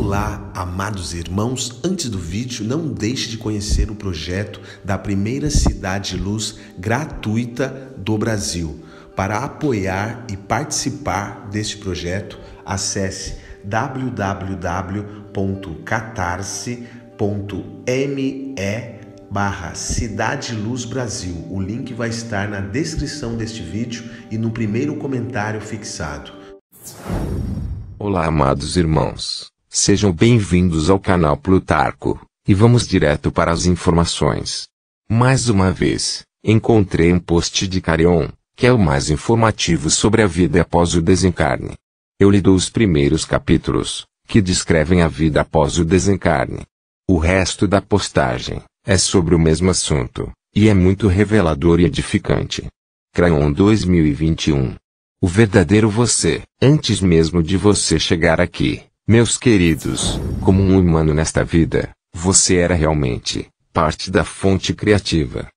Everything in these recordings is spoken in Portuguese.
Olá, amados irmãos, antes do vídeo, não deixe de conhecer o projeto da primeira cidade de luz gratuita do Brasil. Para apoiar e participar deste projeto, acesse www.catarse.me barra Cidade Luz Brasil. O link vai estar na descrição deste vídeo e no primeiro comentário fixado. Olá, amados irmãos. Sejam bem-vindos ao canal Plutarco, e vamos direto para as informações. Mais uma vez, encontrei um post de Carion, que é o mais informativo sobre a vida após o desencarne. Eu lhe dou os primeiros capítulos, que descrevem a vida após o desencarne. O resto da postagem é sobre o mesmo assunto, e é muito revelador e edificante. Crayon 2021. O verdadeiro você, antes mesmo de você chegar aqui, meus queridos, como um humano nesta vida, você era realmente parte da fonte criativa.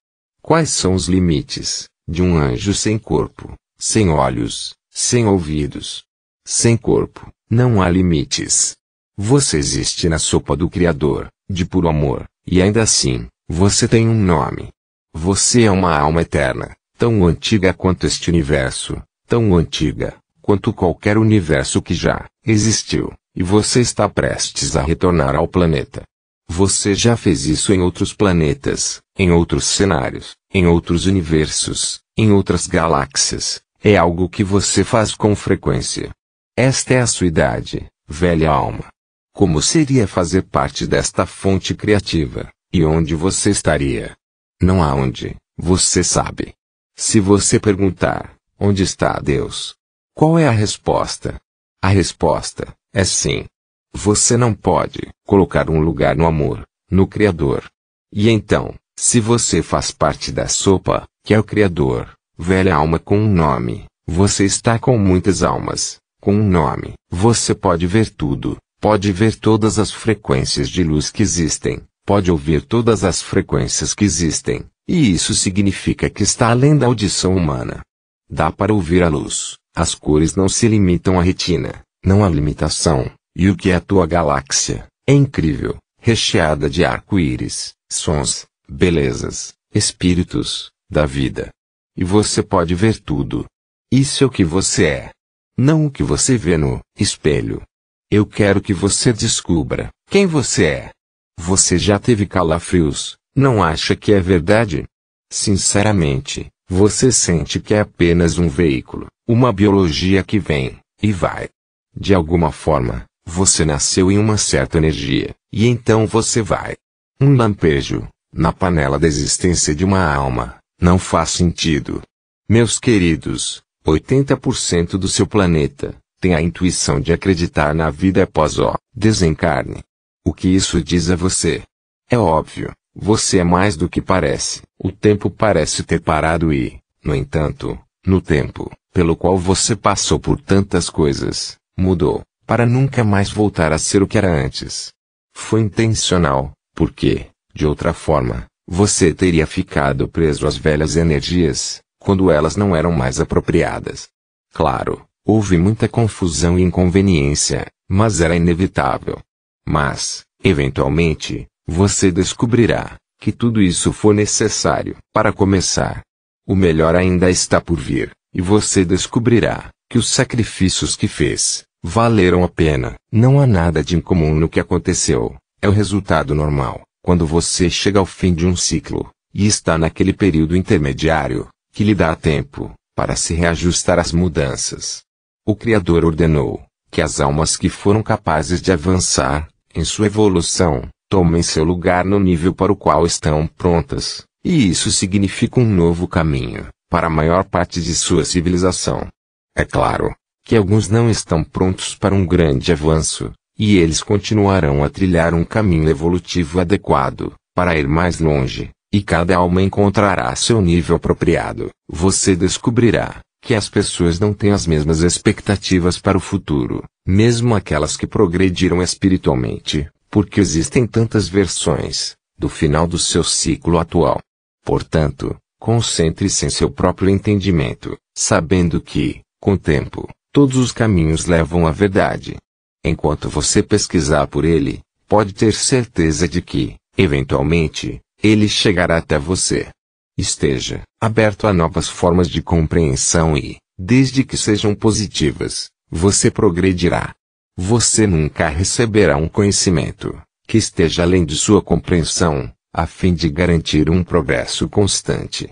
Quais são os limites de um anjo sem corpo, sem olhos, sem ouvidos? Sem corpo, não há limites. Você existe na sopa do Criador, de puro amor, e ainda assim, você tem um nome. Você é uma alma eterna, tão antiga quanto este universo, tão antiga quanto qualquer universo que já existiu. E você está prestes a retornar ao planeta. Você já fez isso em outros planetas, em outros cenários, em outros universos, em outras galáxias. É algo que você faz com frequência. Esta é a sua idade, velha alma. Como seria fazer parte desta fonte criativa? E onde você estaria? Não há onde, você sabe. Se você perguntar, onde está Deus? Qual é a resposta? A resposta, é sim. Você não pode colocar um lugar no amor, no Criador. E então, se você faz parte da sopa, que é o Criador, velha alma com um nome, você está com muitas almas, com um nome. Você pode ver tudo, pode ver todas as frequências de luz que existem, pode ouvir todas as frequências que existem, e isso significa que está além da audição humana. Dá para ouvir a luz, as cores não se limitam à retina, não há limitação, e o que é a tua galáxia, é incrível, recheada de arco-íris, sons, belezas, espíritos, da vida. E você pode ver tudo. Isso é o que você é. Não o que você vê no espelho. Eu quero que você descubra quem você é. Você já teve calafrios, não acha que é verdade? Sinceramente, você sente que é apenas um veículo, uma biologia que vem e vai, de alguma forma, você nasceu em uma certa energia, e então você vai. Um lampejo, na panela da existência de uma alma, não faz sentido. Meus queridos, 80% do seu planeta tem a intuição de acreditar na vida após o desencarne. O que isso diz a você? É óbvio, você é mais do que parece. O tempo parece ter parado e, no entanto, no tempo, pelo qual você passou por tantas coisas, Mudou, para nunca mais voltar a ser o que era antes. Foi intencional, porque, de outra forma, você teria ficado preso às velhas energias, quando elas não eram mais apropriadas. Claro, houve muita confusão e inconveniência, mas era inevitável. Mas, eventualmente, você descobrirá que tudo isso foi necessário para começar. O melhor ainda está por vir, e você descobrirá que os sacrifícios que fez valeram a pena. Não há nada de incomum no que aconteceu. É o resultado normal quando você chega ao fim de um ciclo e está naquele período intermediário que lhe dá tempo para se reajustar às mudanças. O Criador ordenou que as almas que foram capazes de avançar em sua evolução tomem seu lugar no nível para o qual estão prontas, e isso significa um novo caminho para a maior parte de sua civilização. É claro que alguns não estão prontos para um grande avanço, e eles continuarão a trilhar um caminho evolutivo adequado para ir mais longe, e cada alma encontrará seu nível apropriado. Você descobrirá que as pessoas não têm as mesmas expectativas para o futuro, mesmo aquelas que progrediram espiritualmente, porque existem tantas versões do final do seu ciclo atual. Portanto, concentre-se em seu próprio entendimento, sabendo que com o tempo, todos os caminhos levam à verdade. Enquanto você pesquisar por ele, pode ter certeza de que, eventualmente, ele chegará até você. Esteja aberto a novas formas de compreensão e, desde que sejam positivas, você progredirá. Você nunca receberá um conhecimento que esteja além de sua compreensão, a fim de garantir um progresso constante.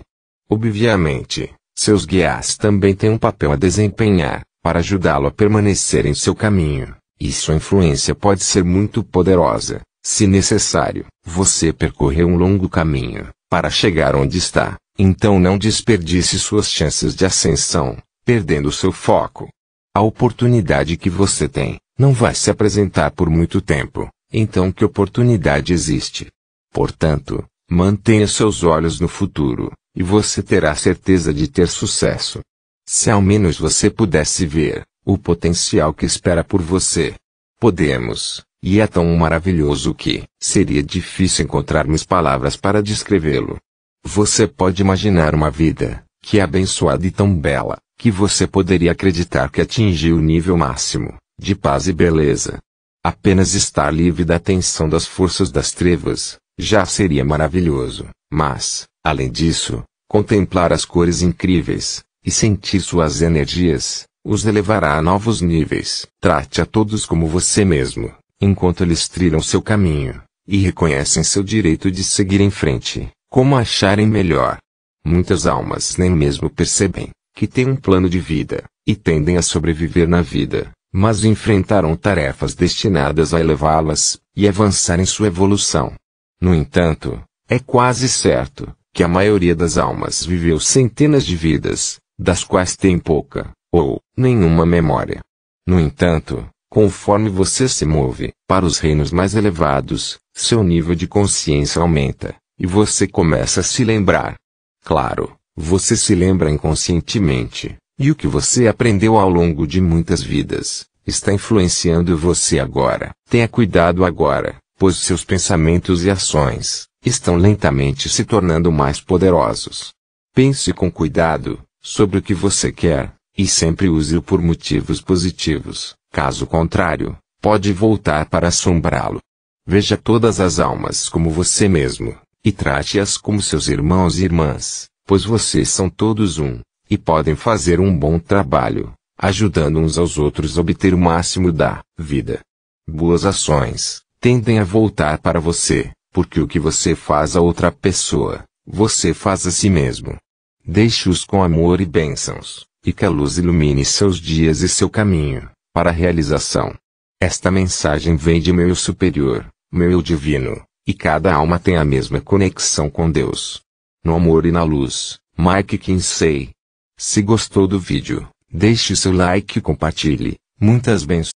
Obviamente, seus guias também têm um papel a desempenhar, para ajudá-lo a permanecer em seu caminho, e sua influência pode ser muito poderosa. Se necessário, você percorreu um longo caminho, para chegar onde está, então não desperdice suas chances de ascensão, perdendo seu foco. A oportunidade que você tem, não vai se apresentar por muito tempo, então que oportunidade existe? Portanto, mantenha seus olhos no futuro, e você terá certeza de ter sucesso. Se ao menos você pudesse ver o potencial que espera por você. Podemos, e é tão maravilhoso que seria difícil encontrarmos palavras para descrevê-lo. Você pode imaginar uma vida que é abençoada e tão bela que você poderia acreditar que atingiu o nível máximo de paz e beleza. Apenas estar livre da tensão das forças das trevas já seria maravilhoso, mas, além disso, Contemplar as cores incríveis, e sentir suas energias, os elevará a novos níveis. Trate a todos como você mesmo, enquanto eles trilham seu caminho, e reconhecem seu direito de seguir em frente, como acharem melhor. Muitas almas nem mesmo percebem que têm um plano de vida, e tendem a sobreviver na vida, mas enfrentaram tarefas destinadas a elevá-las e avançar em sua evolução. No entanto, é quase certo que a maioria das almas viveu centenas de vidas, das quais tem pouca, ou, nenhuma memória. No entanto, conforme você se move para os reinos mais elevados, seu nível de consciência aumenta, e você começa a se lembrar. Claro, você se lembra inconscientemente, e o que você aprendeu ao longo de muitas vidas está influenciando você agora. Tenha cuidado agora, pois seus pensamentos e ações estão lentamente se tornando mais poderosos. Pense com cuidado sobre o que você quer, e sempre use-o por motivos positivos, caso contrário, pode voltar para assombrá-lo. Veja todas as almas como você mesmo, e trate-as como seus irmãos e irmãs, pois vocês são todos um, e podem fazer um bom trabalho, ajudando uns aos outros a obter o máximo da vida. Boas ações tendem a voltar para você, porque o que você faz a outra pessoa, você faz a si mesmo. Deixe-os com amor e bênçãos, e que a luz ilumine seus dias e seu caminho, para a realização. Esta mensagem vem de meu eu superior, meu eu divino, e cada alma tem a mesma conexão com Deus. No amor e na luz, Mike Kinsey. Se gostou do vídeo, deixe seu like e compartilhe. Muitas bênçãos.